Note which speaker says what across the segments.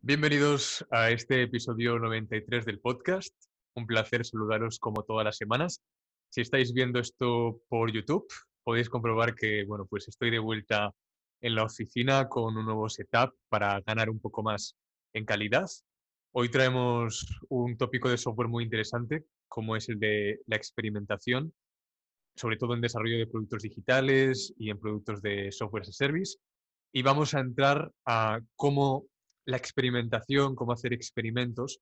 Speaker 1: Bienvenidos a este episodio 93 del podcast. Un placer saludaros como todas las semanas. Si estáis viendo esto por YouTube, podéis comprobar que bueno, pues estoy de vuelta en la oficina con un nuevo setup para ganar un poco más en calidad. Hoy traemos un tópico de software muy interesante, como es el de la experimentación, sobre todo en desarrollo de productos digitales y en productos de software as a service. Y vamos a entrar a cómo la experimentación, cómo hacer experimentos,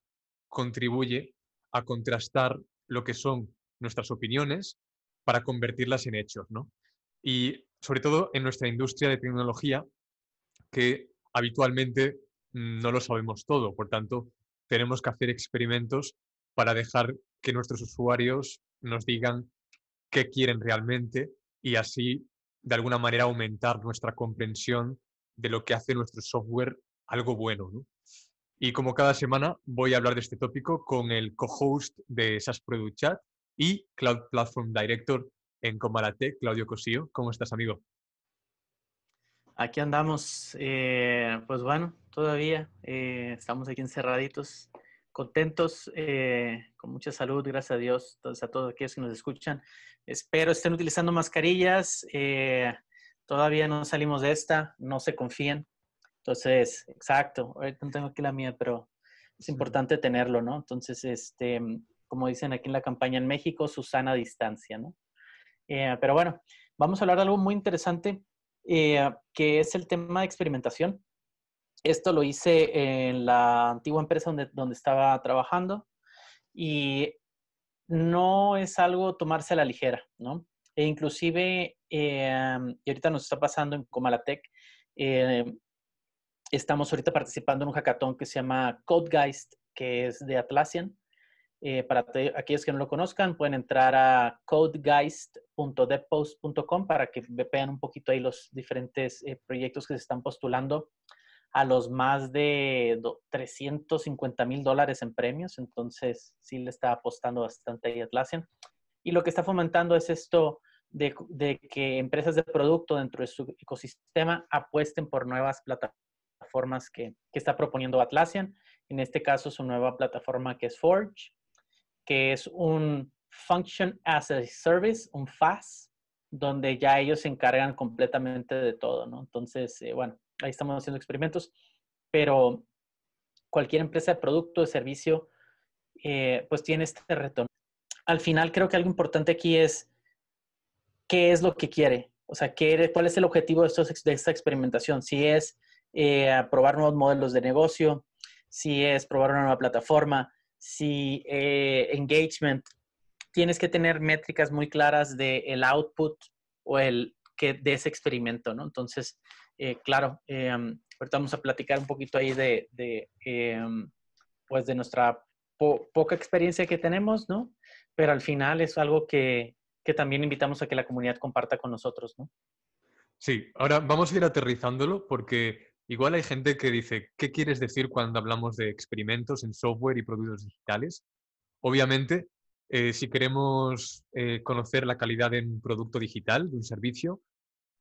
Speaker 1: contribuye a contrastar lo que son nuestras opiniones para convertirlas en hechos, Y sobre todo en nuestra industria de tecnología, que habitualmente no lo sabemos todo, por tanto, tenemos que hacer experimentos para dejar que nuestros usuarios nos digan qué quieren realmente y así, de alguna manera, aumentar nuestra comprensión de lo que hace nuestro software algo bueno. ¿no? Y como cada semana voy a hablar de este tópico con el co-host de SAS Product Chat y Cloud Platform Director en Comarate, Claudio Cosío. ¿Cómo estás, amigo?
Speaker 2: Aquí andamos, eh, pues bueno, todavía eh, estamos aquí encerraditos, contentos, eh, con mucha salud, gracias a Dios, a todos aquellos que nos escuchan. Espero estén utilizando mascarillas, todavía no salimos de esta, no se confíen, entonces, exacto, ahorita no tengo aquí la mía, pero es importante tenerlo, ¿no? Entonces, este, como dicen aquí en la campaña en México, Susana Distancia, ¿no? Eh, pero bueno, vamos a hablar de algo muy interesante, eh, que es el tema de experimentación. Esto lo hice en la antigua empresa donde, donde estaba trabajando y no es algo tomarse a la ligera, ¿no? E inclusive, eh, y ahorita nos está pasando en Comalatec, eh, estamos ahorita participando en un hackathon que se llama Codegeist, que es de Atlassian. Eh, para aquellos que no lo conozcan, pueden entrar a codegeist.depost.com para que vean un poquito ahí los diferentes eh, proyectos que se están postulando a los más de 350 mil dólares en premios. Entonces, sí le está apostando bastante ahí Atlassian. Y lo que está fomentando es esto de que empresas de producto dentro de su ecosistema apuesten por nuevas plataformas que, está proponiendo Atlassian. En este caso, su nueva plataforma que es Forge, que es un Function as a Service, un FAS, donde ya ellos se encargan completamente de todo, ¿no? Entonces, eh, bueno, ahí estamos haciendo experimentos, pero cualquier empresa de producto, de servicio, eh, pues tiene este retorno. Al final, creo que algo importante aquí es qué es lo que quiere, o sea, ¿qué, cuál es el objetivo de, de esta experimentación. Si es eh, probar nuevos modelos de negocio, si es probar una nueva plataforma, si eh, engagement, tienes que tener métricas muy claras del output o el que de ese experimento, ¿no? Entonces, eh, claro, um, ahorita vamos a platicar un poquito ahí de, um, pues de nuestra poca experiencia que tenemos, ¿no? Pero al final es algo que, que también invitamos a que la comunidad comparta con nosotros, ¿no?
Speaker 1: Sí, ahora vamos a ir aterrizándolo porque Igual hay gente que dice, ¿qué quieres decir cuando hablamos de experimentos en software y productos digitales? Obviamente, eh, si queremos eh, conocer la calidad de un producto digital, de un servicio,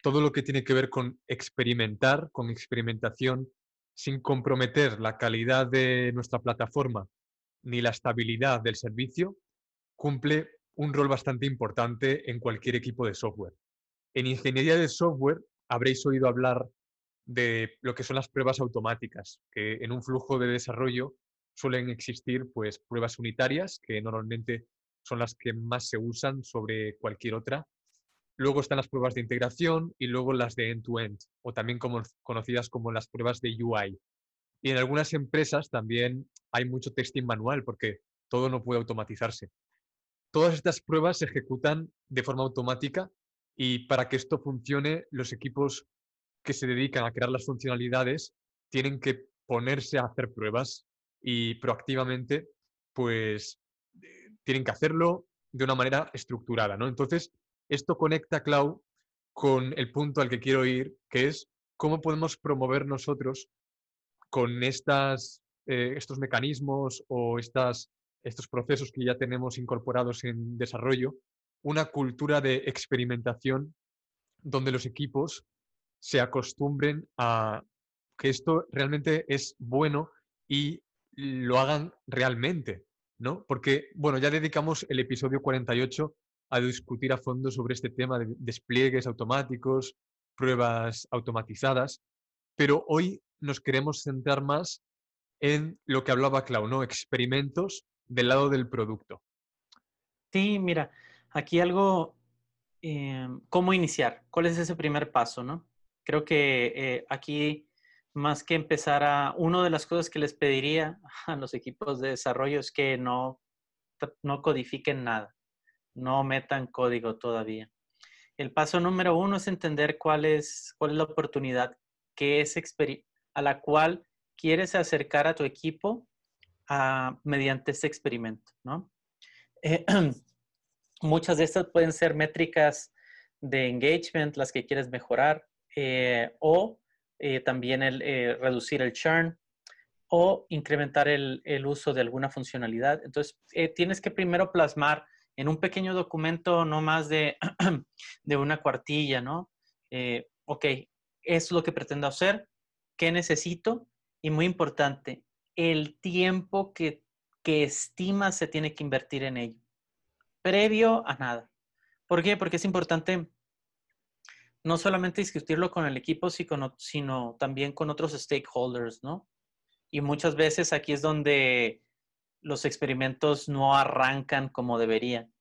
Speaker 1: todo lo que tiene que ver con experimentar, con experimentación, sin comprometer la calidad de nuestra plataforma ni la estabilidad del servicio, cumple un rol bastante importante en cualquier equipo de software. En ingeniería de software habréis oído hablar de lo que son las pruebas automáticas, que en un flujo de desarrollo suelen existir pues, pruebas unitarias, que normalmente son las que más se usan sobre cualquier otra. Luego están las pruebas de integración y luego las de end-to-end, o también conocidas como las pruebas de UI. Y en algunas empresas también hay mucho testing manual, porque todo no puede automatizarse. Todas estas pruebas se ejecutan de forma automática y para que esto funcione, los equipos que se dedican a crear las funcionalidades tienen que ponerse a hacer pruebas y proactivamente, pues eh, tienen que hacerlo de una manera estructurada, ¿no? Entonces, esto conecta, Clau, con el punto al que quiero ir, que es cómo podemos promover nosotros con estas, eh, estos mecanismos o estas, estos procesos que ya tenemos incorporados en desarrollo, una cultura de experimentación donde los equipos se acostumbren a que esto realmente es bueno y lo hagan realmente, ¿no? Porque, bueno, ya dedicamos el episodio 48 a discutir a fondo sobre este tema de despliegues automáticos, pruebas automatizadas, pero hoy nos queremos centrar más en lo que hablaba Clau, ¿no? Experimentos del lado del producto.
Speaker 2: Sí, mira, aquí algo, em, ¿cómo iniciar? ¿Cuál es ese primer paso, no? Creo que eh, aquí, más que empezar a, una de las cosas que les pediría a los equipos de desarrollo es que no, no codifiquen nada, no metan código todavía. El paso número uno es entender cuál es, cuál es la oportunidad que es a la cual quieres acercar a tu equipo ah, mediante este experimento. Eh, muchas de estas pueden ser métricas de engagement, las que quieres mejorar, eh, o eh, también el, eh, reducir el churn o incrementar el, uso de alguna funcionalidad. Entonces, tienes que primero plasmar en un pequeño documento, no más de, una cuartilla, ¿no? ok, es lo que pretendo hacer, qué necesito y muy importante, el tiempo que, que estima se tiene que invertir en ello, previo a nada. ¿Por qué? Porque es importante no solamente discutirlo con el equipo, sino también con otros stakeholders, ¿no? Y muchas veces aquí es donde los experimentos no arrancan como deberían,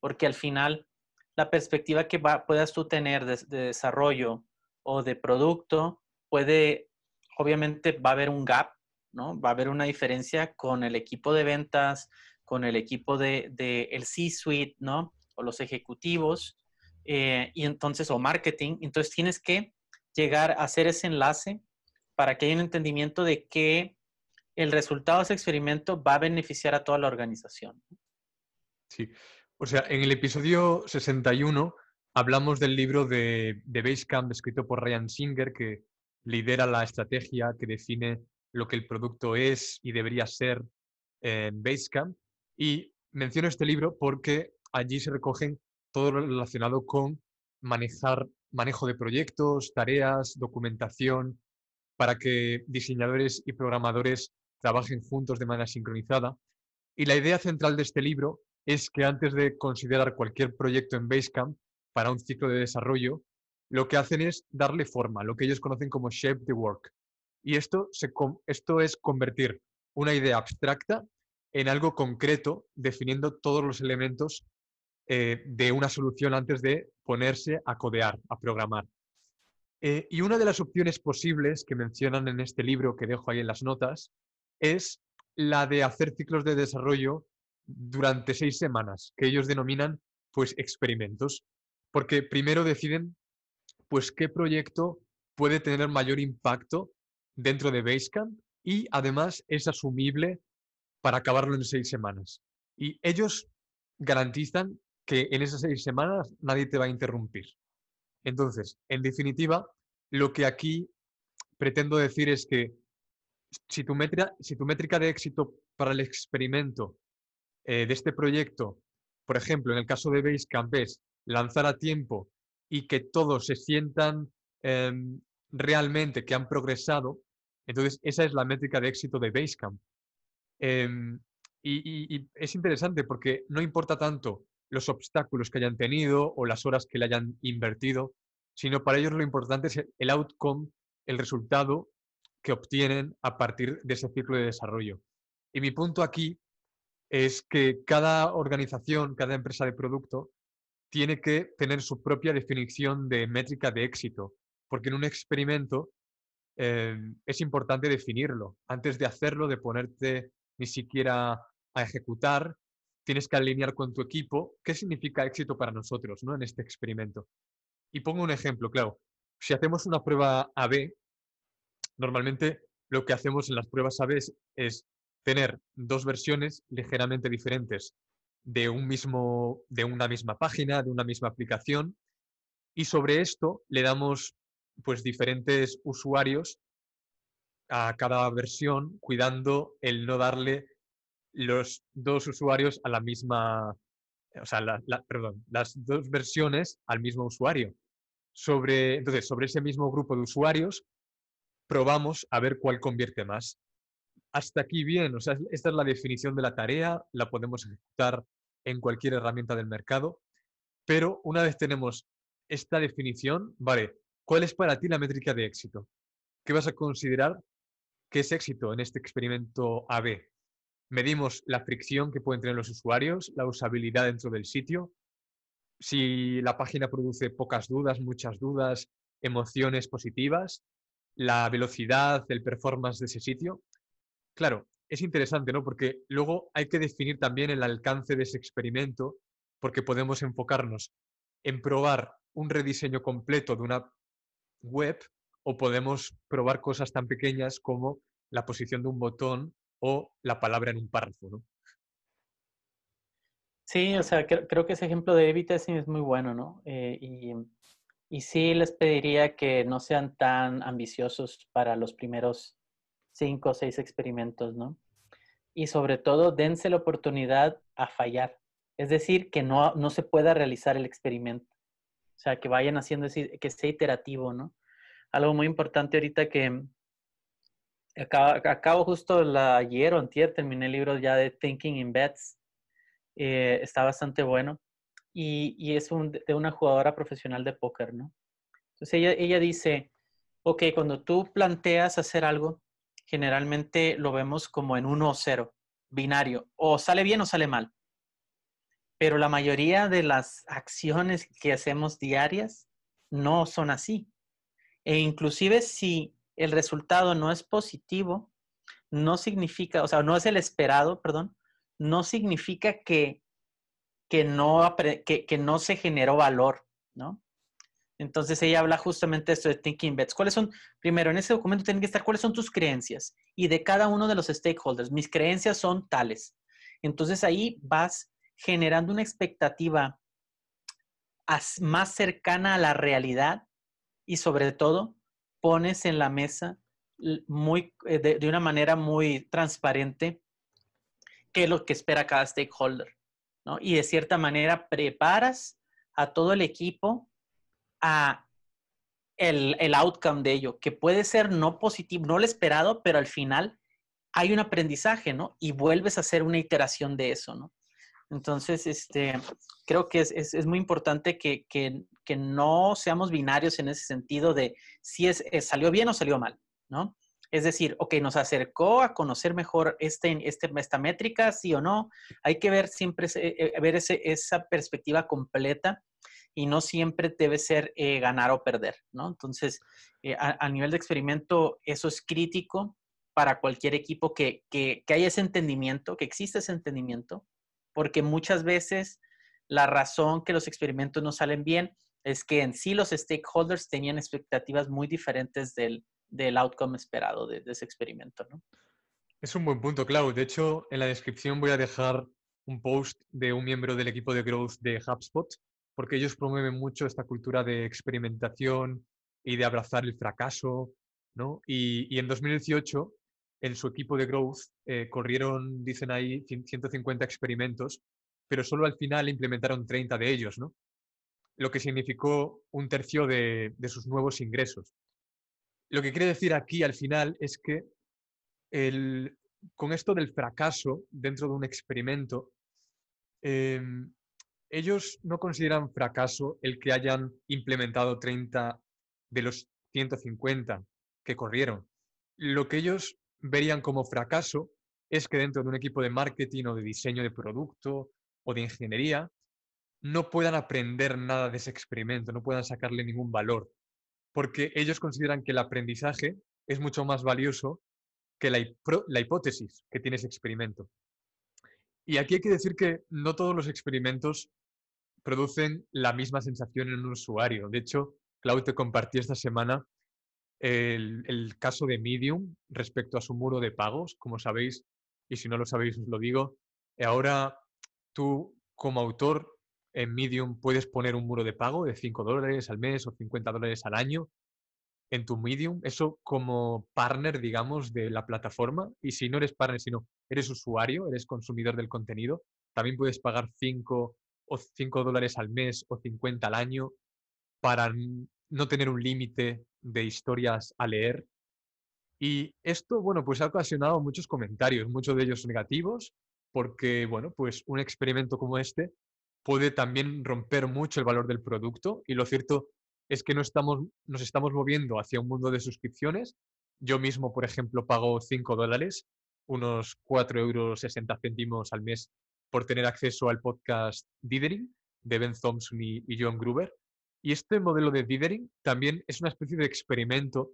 Speaker 2: porque al final la perspectiva que puedas tú tener de, desarrollo o de producto puede, obviamente va a haber un gap, ¿no? Va a haber una diferencia con el equipo de ventas, con el equipo de, de el C-suite, ¿no? O los ejecutivos, eh, y entonces, o marketing, entonces tienes que llegar a hacer ese enlace para que haya un entendimiento de que el resultado de ese experimento va a beneficiar a toda la organización.
Speaker 1: Sí, o sea, en el episodio 61 hablamos del libro de, de Basecamp escrito por Ryan Singer que lidera la estrategia que define lo que el producto es y debería ser en eh, Basecamp. Y menciono este libro porque allí se recogen todo relacionado con manejar, manejo de proyectos, tareas, documentación, para que diseñadores y programadores trabajen juntos de manera sincronizada. Y la idea central de este libro es que antes de considerar cualquier proyecto en Basecamp para un ciclo de desarrollo, lo que hacen es darle forma, lo que ellos conocen como shape the work. Y esto, se, esto es convertir una idea abstracta en algo concreto, definiendo todos los elementos eh, de una solución antes de ponerse a codear, a programar. Eh, y una de las opciones posibles que mencionan en este libro que dejo ahí en las notas es la de hacer ciclos de desarrollo durante seis semanas, que ellos denominan pues experimentos, porque primero deciden pues qué proyecto puede tener mayor impacto dentro de Basecamp y además es asumible para acabarlo en seis semanas. Y ellos garantizan que en esas seis semanas nadie te va a interrumpir. Entonces, en definitiva, lo que aquí pretendo decir es que si tu métrica, de éxito para el experimento eh, de este proyecto, por ejemplo, en el caso de Basecamp, es lanzar a tiempo y que todos se sientan em, realmente que han progresado, entonces esa es la métrica de éxito de Basecamp. Em, y es interesante porque no importa tanto los obstáculos que hayan tenido o las horas que le hayan invertido, sino para ellos lo importante es el outcome, el resultado que obtienen a partir de ese ciclo de desarrollo. Y mi punto aquí es que cada organización, cada empresa de producto, tiene que tener su propia definición de métrica de éxito, porque en un experimento eh, es importante definirlo antes de hacerlo, de ponerte ni siquiera a ejecutar tienes que alinear con tu equipo qué significa éxito para nosotros ¿no? en este experimento. Y pongo un ejemplo, claro. Si hacemos una prueba AB, normalmente lo que hacemos en las pruebas AB es, es tener dos versiones ligeramente diferentes de, un mismo, de una misma página, de una misma aplicación, y sobre esto le damos pues, diferentes usuarios a cada versión, cuidando el no darle los dos usuarios a la misma, eh, o sea, perdón, las dos versiones al mismo usuario. Sobre, entonces, sobre ese mismo grupo de usuarios, probamos a ver cuál convierte más. Hasta aquí bien, o sea, esta es la definición de la tarea, la podemos ejecutar en cualquier herramienta del mercado, pero una vez tenemos esta definición, vale, ¿cuál es para ti la métrica de éxito? ¿Qué vas a considerar que es éxito en este experimento AB? Medimos la fricción que pueden tener los usuarios, la usabilidad dentro del sitio, si la página produce pocas dudas, muchas dudas, emociones positivas, la velocidad, el performance de ese sitio. Claro, es interesante, ¿no? Porque luego hay que definir también el alcance de ese experimento, porque podemos enfocarnos en probar un rediseño completo de una web o podemos probar cosas tan pequeñas como la posición de un botón o la palabra en un párrafo, ¿no?
Speaker 2: Sí, o sea, creo, que ese ejemplo de evitación es muy bueno, ¿no? Eh, y, y sí les pediría que no sean tan ambiciosos para los primeros cinco o seis experimentos, ¿no? Y sobre todo, dense la oportunidad a fallar. Es decir, que no, no se pueda realizar el experimento. O sea, que vayan haciendo, que sea iterativo, ¿no? Algo muy importante ahorita que, acabo, justo la, ayer o antier, terminé el libro ya de Thinking in Bets. Eh, está bastante bueno. Y, es de una jugadora profesional de póker, ¿no? Entonces ella, ella dice, ok, cuando tú planteas hacer algo, generalmente lo vemos como en uno o cero, binario, o sale bien o sale mal. Pero la mayoría de las acciones que hacemos diarias no son así. E inclusive si el resultado no es positivo, no significa, o sea, no es el esperado, perdón, no significa que, que, no, que, no se generó valor, ¿no? Entonces ella habla justamente de esto de Thinking Bets. ¿Cuáles son? Primero, en ese documento tienen que estar cuáles son tus creencias y de cada uno de los stakeholders. Mis creencias son tales. Entonces ahí vas generando una expectativa más cercana a la realidad y sobre todo pones en la mesa muy, eh, de, una manera muy transparente qué es lo que espera cada stakeholder, ¿no? Y de cierta manera preparas a todo el equipo a el, el outcome de ello, que puede ser no positivo, no lo esperado, pero al final hay un aprendizaje, ¿no? Y vuelves a hacer una iteración de eso, ¿no? Entonces, este, creo que es, muy importante que, no seamos binarios en ese sentido de si es, salió bien o salió mal, ¿no? Es decir, ok, nos acercó a conocer mejor este, este esta métrica, sí o no. Hay que ver siempre, eh, eh, ver esa perspectiva completa y no siempre debe ser eh, ganar o perder, ¿no? Entonces, a, nivel de experimento, eso es crítico para cualquier equipo que, que haya ese entendimiento, que exista ese entendimiento porque muchas veces la razón que los experimentos no salen bien es que en sí los stakeholders tenían expectativas muy diferentes del, del outcome esperado de, ese experimento.
Speaker 1: Es un buen punto, Clau. De hecho, en la descripción voy a dejar un post de un miembro del equipo de growth de HubSpot, porque ellos promueven mucho esta cultura de experimentación y de abrazar el fracaso. ¿no? Y, y en 2018 en su equipo de growth eh, corrieron, dicen ahí, 150 experimentos, pero solo al final implementaron 30 de ellos, ¿no? lo que significó un tercio de, sus nuevos ingresos. Lo que quiere decir aquí al final es que con esto del fracaso dentro de un experimento, em, ellos no consideran fracaso el que hayan implementado 30 de los 150 que corrieron. Lo que ellos verían como fracaso es que dentro de un equipo de marketing o de diseño de producto o de ingeniería no puedan aprender nada de ese experimento, no puedan sacarle ningún valor, porque ellos consideran que el aprendizaje es mucho más valioso que la, hipótesis que tiene ese experimento. Y aquí hay que decir que no todos los experimentos producen la misma sensación en un usuario. De hecho, Claudio te compartí esta semana el, caso de Medium respecto a su muro de pagos. Como sabéis, y si no lo sabéis os lo digo, eh, ahora tú como autor en Medium puedes poner un muro de pago de 5 dólares al mes o 50 dólares al año en tu Medium, eso como partner, digamos, de la plataforma. Y si no eres partner, sino eres usuario, eres consumidor del contenido, también puedes pagar 5 o 5 dólares al mes o 50 al año para no tener un límite de historias a leer. Y esto, bueno, pues ha ocasionado muchos comentarios, muchos de ellos negativos, porque, bueno, pues un experimento como este puede también romper mucho el valor del producto y lo cierto es que no estamos, nos estamos moviendo hacia un mundo de suscripciones. Yo mismo, por ejemplo, pago 5 dólares, unos 4,60 euros al mes por tener acceso al podcast Dithering de Ben Thompson y, John Gruber. Y este modelo de dithering también es una especie de experimento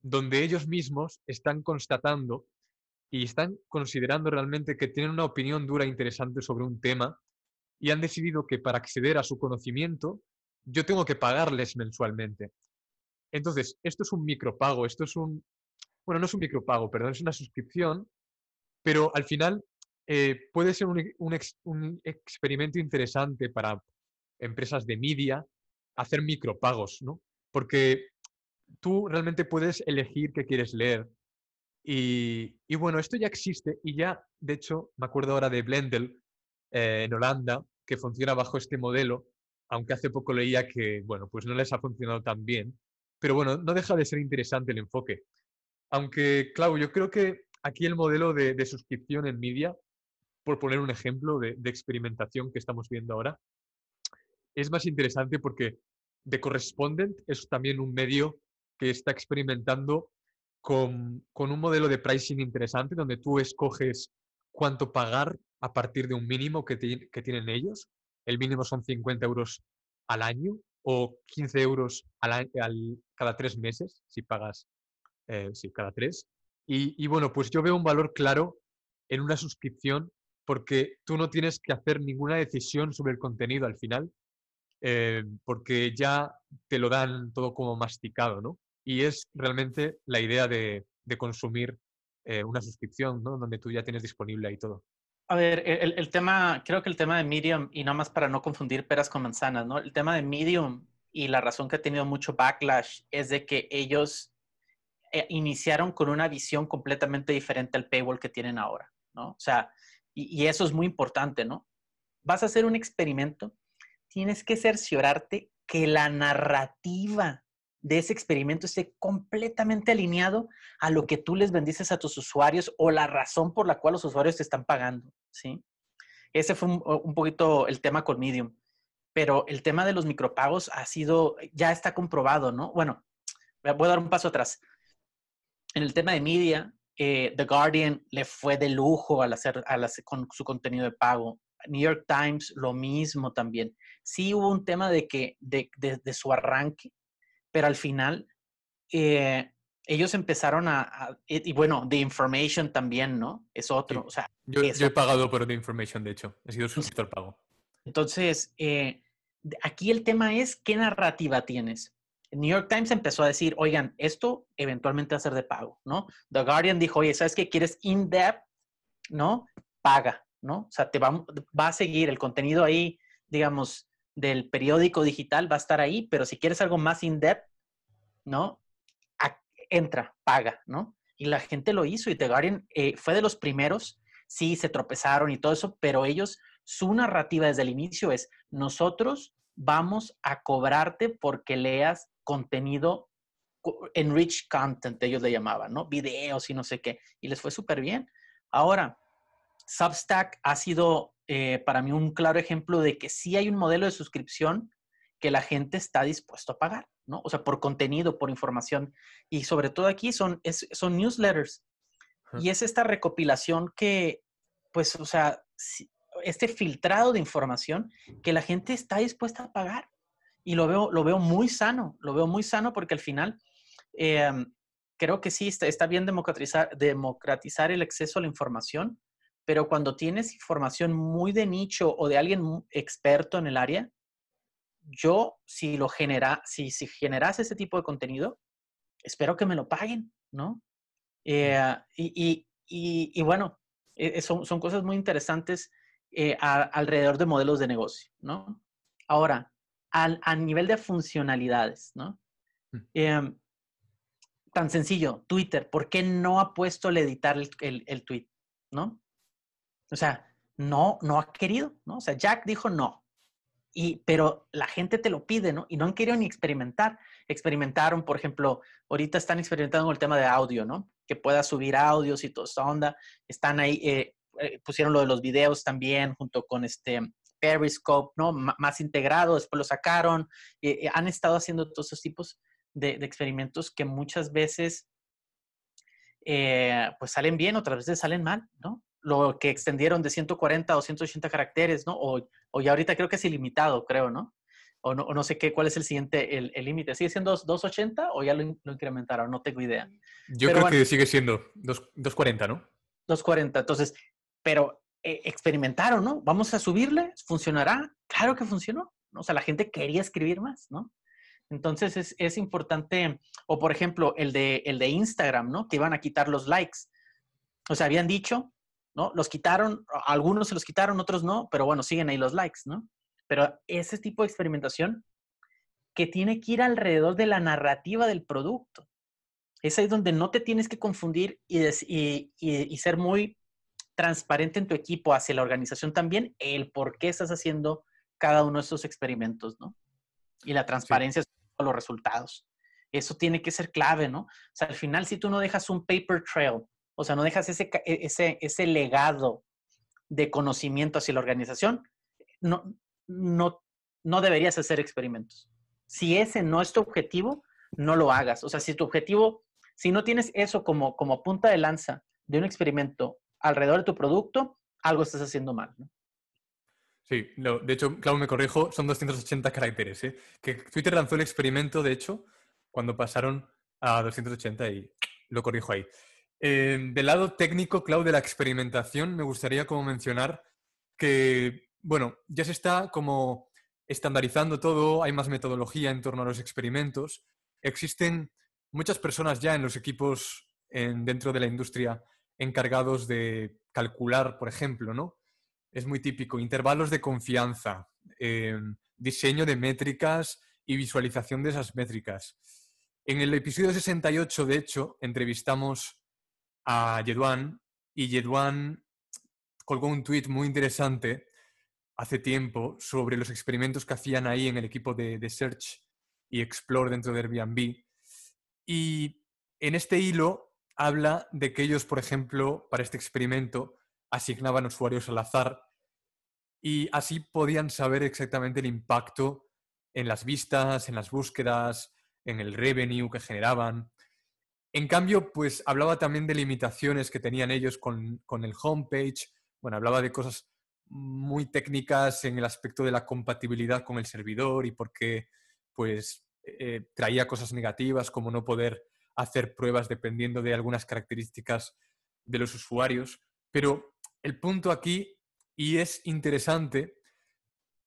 Speaker 1: donde ellos mismos están constatando y están considerando realmente que tienen una opinión dura e interesante sobre un tema y han decidido que para acceder a su conocimiento yo tengo que pagarles mensualmente. Entonces, esto es un micropago, esto es un... Bueno, no es un micropago, perdón, es una suscripción, pero al final eh, puede ser un experimento interesante para empresas de media, hacer micropagos, ¿no? Porque tú realmente puedes elegir qué quieres leer. Y, bueno, esto ya existe y ya, de hecho, me acuerdo ahora de Blendel eh, en Holanda, que funciona bajo este modelo, aunque hace poco leía que, bueno, pues no les ha funcionado tan bien. Pero bueno, no deja de ser interesante el enfoque. Aunque, claro, yo creo que aquí el modelo de, de suscripción en media, por poner un ejemplo de experimentación que estamos viendo ahora, es más interesante porque The Correspondent es también un medio que está experimentando con, un modelo de pricing interesante donde tú escoges cuánto pagar a partir de un mínimo que, tienen ellos. El mínimo son 50 euros al año o 15 euros cada tres meses, si pagas eh, cada tres. Y, y, bueno, pues yo veo un valor claro en una suscripción porque tú no tienes que hacer ninguna decisión sobre el contenido al final. Eh, porque ya te lo dan todo como masticado, ¿no? Y es realmente la idea de, consumir eh, una suscripción, ¿no? Donde tú ya tienes disponible ahí todo.
Speaker 2: A ver, e, el, tema, creo que el tema de Medium, y nada más para no confundir peras con manzanas, ¿no? El tema de Medium y la razón que ha tenido mucho backlash es de que ellos eh, iniciaron con una visión completamente diferente al paywall que tienen ahora, ¿no? O sea, y eso es muy importante, ¿no? Vas a hacer un experimento, tienes que cerciorarte que la narrativa de ese experimento esté completamente alineado a lo que tú les bendices a tus usuarios o la razón por la cual los usuarios te están pagando, ¿sí? Ese fue un, poquito el tema con Medium. Pero el tema de los micropagos ha sido, ya está comprobado, ¿no? Bueno, voy a dar un paso atrás. En el tema de media, eh, The Guardian le fue de lujo al hacer con su contenido de pago. New York Times, lo mismo también. Sí hubo un tema de que, de, su arranque, pero al final eh, ellos empezaron a, y bueno, The Information también, ¿no? Es otro. O sea, yo, he pagado
Speaker 1: por The Information, de hecho. He sido suscriptor pago.
Speaker 2: Entonces, eh, aquí el tema es qué narrativa tienes. New York Times empezó a decir, oigan, esto eventualmente va a ser de pago, ¿no? The Guardian dijo, oye, ¿sabes qué? ¿Quieres in-depth? ¿No? Paga. ¿no? O sea, te va, va a seguir el contenido ahí, digamos, del periódico digital va a estar ahí, pero si quieres algo más in-depth, ¿no? entra, paga, ¿no? Y la gente lo hizo y The Guardian eh, fue de los primeros, sí, se tropezaron y todo eso, pero ellos, su narrativa desde el inicio es, nosotros vamos a cobrarte porque leas contenido, enriched content, ellos le llamaban, ¿no? Videos y no sé qué, y les fue súper bien. Ahora, Substack ha sido eh, para mí un claro ejemplo de que sí hay un modelo de suscripción que la gente está dispuesto a pagar, ¿no? O sea, por contenido, por información. Y sobre todo aquí son, son newsletters. Y es esta recopilación que, pues, o sea, este filtrado de información que la gente está dispuesta a pagar. Y lo veo, lo veo muy sano, lo veo muy sano porque al final eh, creo que sí, está, está bien democratizar, democratizar el acceso a la información, pero cuando tienes información muy de nicho o de alguien experto en el área, yo si lo genera, si, generas ese tipo de contenido, espero que me lo paguen, ¿no? Eh, y, bueno, eh, son, cosas muy interesantes eh, alrededor de modelos de negocio, ¿no? Ahora, a nivel de funcionalidades, ¿no? Mm. Em, tan sencillo, Twitter, ¿por qué no ha puesto el editar el tweet, ¿no? O sea, no, no ha querido, ¿no? O sea, Jack dijo no. Y, pero la gente te lo pide, ¿no? Y no han querido ni experimentar. Experimentaron, por ejemplo, ahorita están experimentando con el tema de audio, ¿no? Que pueda subir audios y toda esta onda. Están ahí, eh, eh, pusieron lo de los videos también junto con este Periscope, ¿no? más integrado, después lo sacaron. Eh, han estado haciendo todos esos tipos de, de experimentos que muchas veces pues salen bien, otras veces salen mal, ¿no? lo que extendieron de 140 o 180 caracteres, ¿no? O, ya ahorita creo que es ilimitado, creo, ¿no? O no, sé qué, cuál es el siguiente, el límite. ¿Sigue siendo 280 o ya lo, incrementaron? No tengo idea.
Speaker 1: Mm. Yo creo que sigue siendo 240, ¿no?
Speaker 2: 240, entonces, pero eh, experimentaron, ¿no? Vamos a subirle, funcionará, claro que funcionó, O sea, la gente quería escribir más, ¿no? Entonces es, importante, o por ejemplo, el de, el de Instagram, ¿no? Que iban a quitar los likes. O sea, habían dicho ¿no? Los quitaron, algunos se los quitaron, otros no, pero bueno, siguen ahí los likes, ¿no? Pero ese tipo de experimentación que tiene que ir alrededor de la narrativa del producto. Es ahí donde no te tienes que confundir y, y, ser muy transparente en tu equipo, hacia la organización también, el por qué estás haciendo cada uno de esos experimentos, ¿no? Y la transparencia sí. los resultados. Eso tiene que ser clave, ¿no? O sea, al final, si tú no dejas un paper trail o sea, no dejas e, ese, legado de conocimiento hacia la organización. No, no, deberías hacer experimentos. Si ese no es tu objetivo, no lo hagas. O sea, si tu objetivo, si no tienes eso como, punta de lanza de un experimento alrededor de tu producto, algo estás haciendo mal.
Speaker 1: Sí, de hecho, claro, me corrijo, son 280 caracteres. ¿eh? Que Twitter lanzó el experimento, de hecho, cuando pasaron a 280 y lo corrijo ahí. Eh, del lado técnico, Clau, de la experimentación, me gustaría como mencionar que, bueno, ya se está como estandarizando todo, hay más metodología en torno a los experimentos. Existen muchas personas ya en los equipos dentro de la industria encargados de calcular, por ejemplo, ¿no? Es muy típico, intervalos de confianza, eh, diseño de métricas y visualización de esas métricas. En el episodio 68, de hecho, entrevistamos a Jedwan y Jedwan colgó un tweet muy interesante hace tiempo sobre los experimentos que hacían ahí en el equipo de Search y Explore dentro de Airbnb. Y en este hilo habla de que ellos, por ejemplo, para este experimento asignaban usuarios al azar y así podían saber exactamente el impacto en las vistas, en las búsquedas, en el revenue que generaban. En cambio, pues hablaba también de limitaciones que tenían ellos con, con el homepage, bueno, hablaba de cosas muy técnicas en el aspecto de la compatibilidad con el servidor y por qué pues eh, traía cosas negativas como no poder hacer pruebas dependiendo de algunas características de los usuarios. Pero el punto aquí, y es interesante,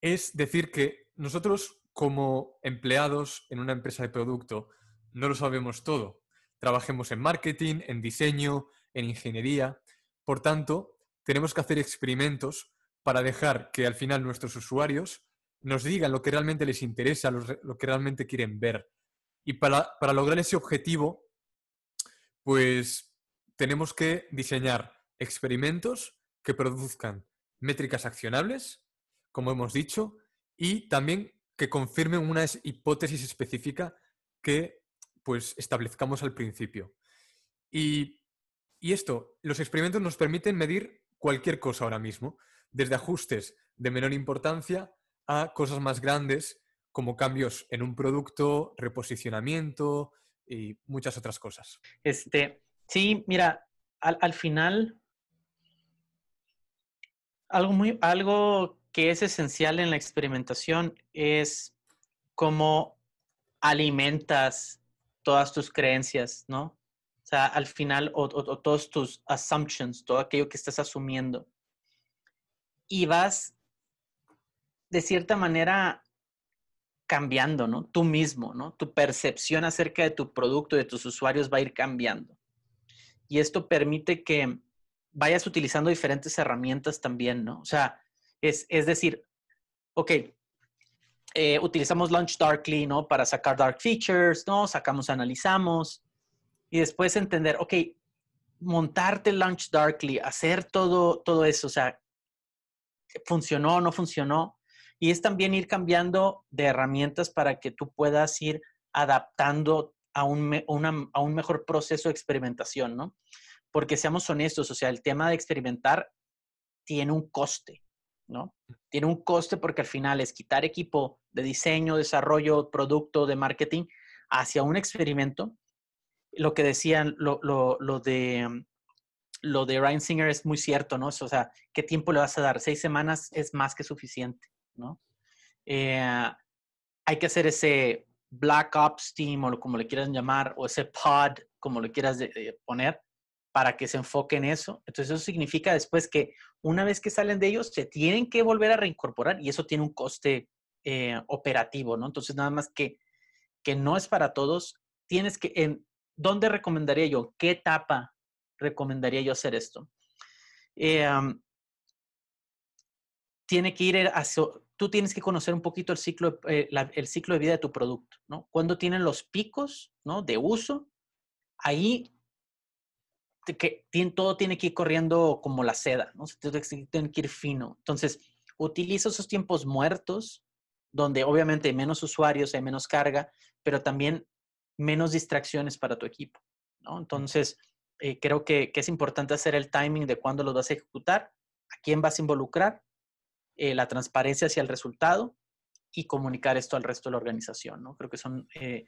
Speaker 1: es decir que nosotros como empleados en una empresa de producto no lo sabemos todo trabajemos en marketing, en diseño, en ingeniería. Por tanto, tenemos que hacer experimentos para dejar que al final nuestros usuarios nos digan lo que realmente les interesa, lo que realmente quieren ver. Y para, lograr ese objetivo, pues tenemos que diseñar experimentos que produzcan métricas accionables, como hemos dicho, y también que confirmen una hipótesis específica que pues establezcamos al principio. Y, esto, los experimentos nos permiten medir cualquier cosa ahora mismo, desde ajustes de menor importancia a cosas más grandes como cambios en un producto, reposicionamiento y muchas otras cosas. Este, sí, mira, al,
Speaker 2: final, algo, muy, algo que es esencial en la experimentación es cómo alimentas todas tus creencias, ¿no? O sea, al final, o, todos tus assumptions, todo aquello que estás asumiendo. Y vas, de cierta manera, cambiando, ¿no? Tú mismo, ¿no? Tu percepción acerca de tu producto, de tus usuarios va a ir cambiando. Y esto permite que vayas utilizando diferentes herramientas también, ¿no? O sea, es, es decir, ok, eh, utilizamos Launch Darkly, ¿no? Para sacar dark features, ¿no? Sacamos, analizamos y después entender, ok, montarte Launch Darkly, hacer todo, todo eso, o sea, funcionó, no funcionó. Y es también ir cambiando de herramientas para que tú puedas ir adaptando a un, a un mejor proceso de experimentación, ¿no? Porque seamos honestos, o sea, el tema de experimentar tiene un coste. ¿no? Tiene un coste porque al final es quitar equipo de diseño, desarrollo, producto, de marketing hacia un experimento. Lo que decían, lo, de mm, lo de Ryan Singer es muy cierto, ¿no? O sea, ¿qué tiempo le vas a dar? Seis semanas es más que suficiente, ¿no? Eh, hay que hacer ese Black Ops Team o como le quieran llamar, o ese pod, como le quieras eh, poner, para que se enfoque en eso. Entonces eso significa después que una vez que salen de ellos, se tienen que volver a reincorporar y eso tiene un coste eh, operativo, ¿no? Entonces nada más que, que no es para todos, tienes que, en, ¿dónde recomendaría yo? ¿Qué etapa recomendaría yo hacer esto? Eh, tiene que ir hacia, tú tienes que conocer un poquito el ciclo, eh, el ciclo de vida de tu producto, ¿no? Cuando tienen los picos, ¿no? De uso, ahí que todo tiene que ir corriendo como la seda, ¿no? tiene que ir fino. Entonces, utiliza esos tiempos muertos, donde obviamente hay menos usuarios, hay menos carga, pero también menos distracciones para tu equipo, ¿no? Entonces, eh, creo que, es importante hacer el timing de cuándo los vas a ejecutar, a quién vas a involucrar, eh, la transparencia hacia el resultado y comunicar esto al resto de la organización, ¿no? Creo que son eh,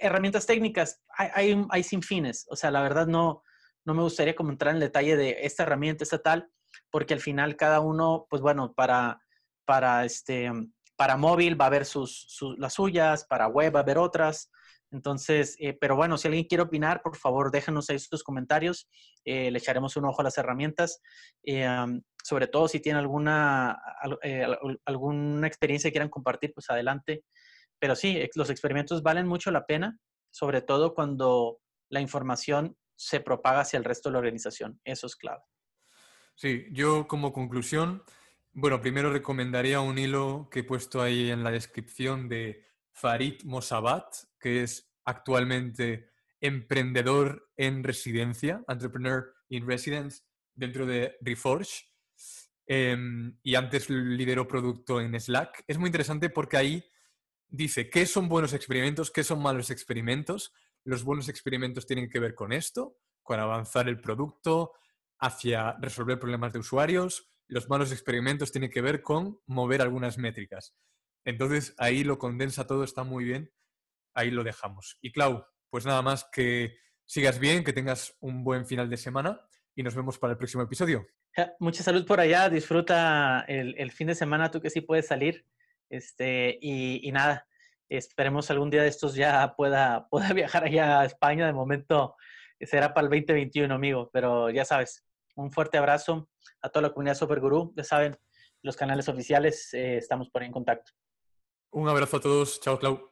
Speaker 2: herramientas técnicas, hay, sin fines, o sea, la verdad no, no me gustaría como entrar en detalle de esta herramienta, esta tal, porque al final cada uno, pues bueno, para, para, este, para móvil va a haber sus, las suyas, para web va a ver otras. Entonces, eh, pero bueno, si alguien quiere opinar, por favor, déjanos ahí sus comentarios. Eh, le echaremos un ojo a las herramientas. Eh, sobre todo si tienen alguna, alguna experiencia que quieran compartir, pues adelante. Pero sí, los experimentos valen mucho la pena, sobre todo cuando la información se propaga hacia el resto de la organización. Eso es clave.
Speaker 1: Sí, yo como conclusión, bueno, primero recomendaría un hilo que he puesto ahí en la descripción de Farid Mosabat, que es actualmente emprendedor en residencia, entrepreneur in residence, dentro de Reforge. Em, y antes lideró producto en Slack. Es muy interesante porque ahí dice qué son buenos experimentos, qué son malos experimentos, los buenos experimentos tienen que ver con esto, con avanzar el producto hacia resolver problemas de usuarios, los malos experimentos tienen que ver con mover algunas métricas. Entonces ahí lo condensa todo, está muy bien, ahí lo dejamos. Y Clau, pues nada más que sigas bien, que tengas un buen final de semana y nos vemos para el próximo episodio.
Speaker 2: Mucha salud por allá, disfruta el, fin de semana, tú que sí puedes salir. Este, y nada, Esperemos algún día de estos ya pueda, viajar allá a España. De momento eh, será para el 2021, amigo. Pero ya sabes, un fuerte abrazo a toda la comunidad Supergurú. Ya saben, los canales oficiales,
Speaker 1: eh, estamos por ahí en contacto. Un abrazo a todos. Chao, Clau.